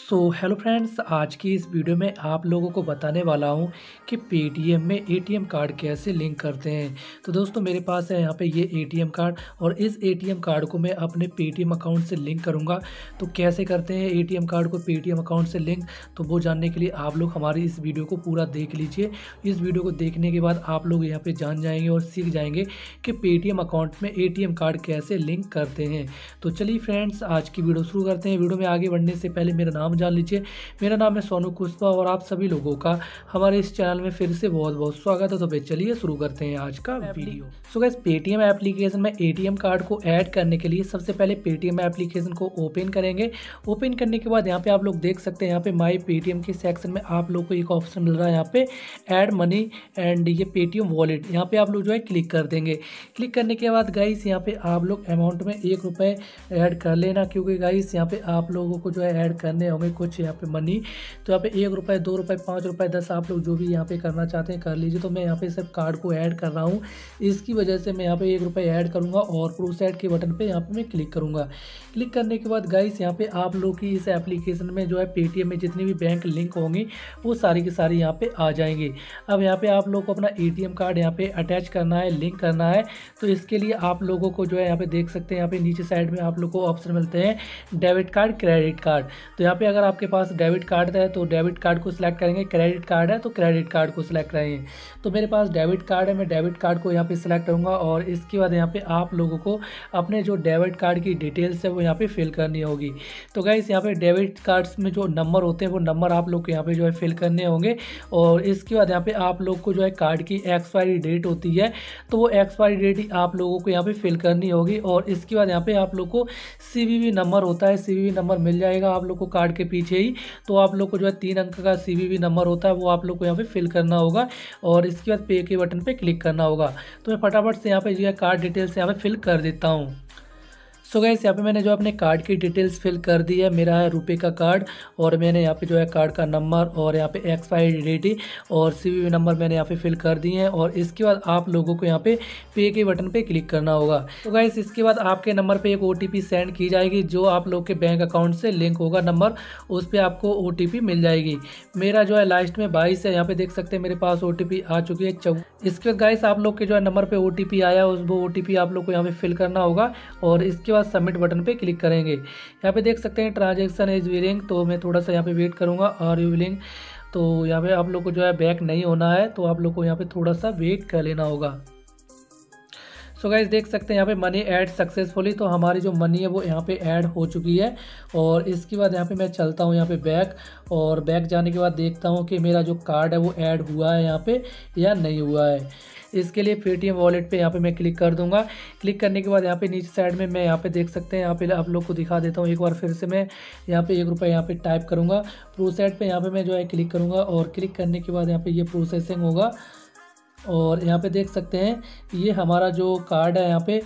so hello friends आज की इस वीडियो में आप लोगों को बताने वाला हूं कि पेटीएम में एटीएम कार्ड कैसे लिंक करते हैं तो दोस्तों मेरे पास है यहां पे ये एटीएम कार्ड और इस एटीएम कार्ड को मैं अपने पेटीएम अकाउंट से लिंक करूंगा तो कैसे करते हैं एटीएम कार्ड को पेटीएम अकाउंट से लिंक तो वो जानने के लिए आप लोग हमारी इस वीडियो को पूरा देख लीजिए इस वीडियो को देखने के बाद आप लोग यहाँ पर जान जाएंगे और सीख जाएंगे कि पेटीएम अकाउंट में ए कार्ड कैसे लिंक करते हैं तो चलिए फ्रेंड्स आज की वीडियो शुरू करते हैं वीडियो में आगे बढ़ने से पहले मेरा नाम नाम जान लीजिए मेरा नाम है सोनू कुशवा और आप सभी लोगों का हमारे इस चैनल में फिर से बहुत बहुत स्वागत है तो भाई चलिए शुरू करते हैं आज का video so guys Paytm application में एटीएम कार्ड को ऐड करने के लिए सबसे पहले पेटीएम एप्लीकेशन को ओपन करेंगे ओपन करने के बाद यहाँ पे आप लोग देख सकते हैं यहाँ पे माई पेटीएम के सेक्शन में आप लोग को एक ऑप्शन मिल रहा है यहाँ पे एड मनी एंड ये पेटीएम वॉलेट यहाँ पे आप लोग जो है क्लिक कर देंगे क्लिक करने के बाद गाइस यहाँ पे आप लोग अमाउंट में एक रुपये ऐड कर लेना क्योंकि गाइस यहाँ पे आप लोगों को जो है ऐड करने गए कुछ यहाँ पे मनी तो यहाँ पे एक रुपये दो रुपये पाँच रुपये दस आप लोग जो भी यहाँ पे करना चाहते हैं कर लीजिए तो मैं यहाँ पे सिर्फ कार्ड को ऐड कर रहा हूँ इसकी वजह से मैं यहाँ पे एक रुपये ऐड करूँगा और प्रूफ ऐड के बटन पर यहाँ पर मैं क्लिक करूँगा क्लिक करने के बाद गाइस यहाँ पर आप लोग की इस एप्लीकेशन में जो है पेटीएम में जितनी भी बैंक लिंक होंगी वो सारी की सारी यहाँ पर आ जाएंगे अब यहाँ पर आप लोग को अपना ए कार्ड यहाँ पर अटैच करना है लिंक करना है तो इसके लिए आप लोगों को जो है यहाँ पर देख सकते हैं यहाँ पर नीचे साइड में आप लोग को ऑप्शन मिलते हैं डेबिट कार्ड क्रेडिट कार्ड तो यहाँ पे अगर आपके पास डेबिट कार्ड है तो डेबिट कार्ड को सिलेक्ट करेंगे क्रेडिट कार्ड है तो क्रेडिट कार्ड को सिलेक्ट करेंगे तो मेरे पास डेबिट कार्ड है मैं डेबिट कार्ड को यहाँ पे सिलेक्ट करूँगा और इसके बाद यहाँ पे आप लोगों को अपने जो डेबिट कार्ड की डिटेल्स है वो यहाँ पे फिल करनी होगी तो गाइस यहाँ पे डेबिट कार्ड्स में जो नंबर होते हैं वो नंबर आप लोग को यहाँ पे जो है फिल करने होंगे और इसके बाद यहाँ पे आप लोग को जो है कार्ड की एक्सपायरी डेट होती है तो वो एक्सपायरी डेट आप लोगों को यहाँ पर फिल करनी होगी और इसके बाद यहाँ पर आप लोग को सी नंबर होता है सी नंबर मिल जाएगा आप लोग को कार्ड के पीछे ही तो आप लोग को जो है तीन अंक का सी नंबर होता है वो आप लोग को यहाँ पर फिल करना होगा और इसके बाद पे के बटन पर क्लिक करना होगा तो मैं फटाफट से यहाँ पर जो है कार्ड डिटेल्स यहाँ पर फिल कर देता हूँ सो गैस यहाँ पे मैंने जो अपने कार्ड की डिटेल्स फिल कर दी है मेरा है रुपये का कार्ड और मैंने यहाँ पे जो है कार्ड का नंबर और यहाँ पे एक्सपायरी डेट और सी नंबर मैंने यहाँ पे फिल कर दिए हैं और इसके बाद आप लोगों को यहाँ पे पे के बटन पे क्लिक करना होगा तो गैस इसके बाद आपके नंबर पर एक ओ सेंड की जाएगी जो आप लोग के बैंक अकाउंट से लिंक होगा नंबर उस पर आपको ओ मिल जाएगी मेरा जो है लास्ट में बाईस है यहाँ पे देख सकते हैं मेरे पास ओ आ चुकी है चौ इसके बाद गाइस आप लोग के जो है नंबर पर ओ आया उस वो ओ आप लोग को यहाँ पे फिल करना होगा और इसके बाद बाद सबमिट बटन पे क्लिक करेंगे यहाँ पे देख सकते हैं ट्रांजेक्शन इज विलिंग तो मैं थोड़ा सा यहाँ पे वेट करूँगा और यू विलिंग तो यहाँ पे आप लोग को जो है बैक नहीं होना है तो आप लोग को यहाँ पे थोड़ा सा वेट कर लेना होगा सो so गाइज देख सकते हैं यहाँ पे मनी ऐड सक्सेसफुली तो हमारी जो मनी है वो यहाँ पे ऐड हो चुकी है और इसके बाद यहाँ पे मैं चलता हूँ यहाँ पे बैक और बैक जाने के बाद देखता हूँ कि मेरा जो कार्ड है वो ऐड हुआ है यहाँ पे या नहीं हुआ है इसके लिए पेटीएम वॉलेट पे यहाँ पे मैं क्लिक कर दूंगा क्लिक करने के बाद यहाँ पे नीचे साइड में मैं यहाँ पे देख सकते हैं यहाँ पे आप लोग को दिखा देता हूँ एक बार फिर से मैं यहाँ पे एक रुपये यहाँ पे टाइप करूँगा प्रोसेट पे यहाँ पे मैं जो है क्लिक करूँगा और क्लिक करने के बाद यहाँ पे ये यह प्रोसेसिंग होगा और यहाँ पे देख सकते हैं ये हमारा जो कार्ड है यहाँ पे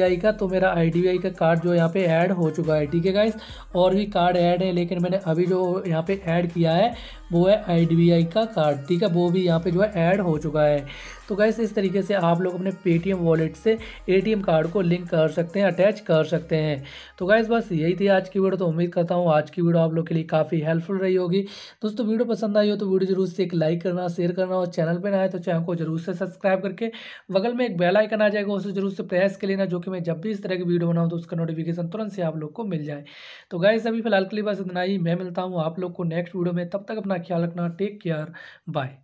आई का तो मेरा आई का कार्ड जो यहाँ पे ऐड हो चुका है ठीक है गाइस और भी कार्ड ऐड है लेकिन मैंने अभी जो यहाँ पे ऐड किया है वो है आई का कार्ड ठीक है वो भी यहाँ पे जो है ऐड हो चुका है तो गैस इस तरीके से आप लोग अपने पेटीएम वॉलेट से एटीएम कार्ड को लिंक कर सकते हैं अटैच कर सकते हैं तो गैस बस यही थी आज की वीडियो तो उम्मीद करता हूँ आज की वीडियो आप लोग के लिए काफ़ी हेल्पफुल रही होगी दोस्तों वीडियो पसंद आई हो तो वीडियो जरूर से एक लाइक करना शेयर करना और चैनल पर ना आए तो चैनल को जरूर से सब्सक्राइब करके बगल में एक बेल आइकन आ जाएगा उसे जरूर से प्रेस कर लेना जो कि मैं जब भी इस तरह की वीडियो बनाऊँ तो उसका नोटिफिकेशन तुरंत से आप लोग को मिल जाए तो गैस अभी फिलहाल के लिए बस इतना ही मैं मिलता हूँ आप लोग को नेक्स्ट वीडियो में तब तक अपना ख्याल रखना टेक केयर बाय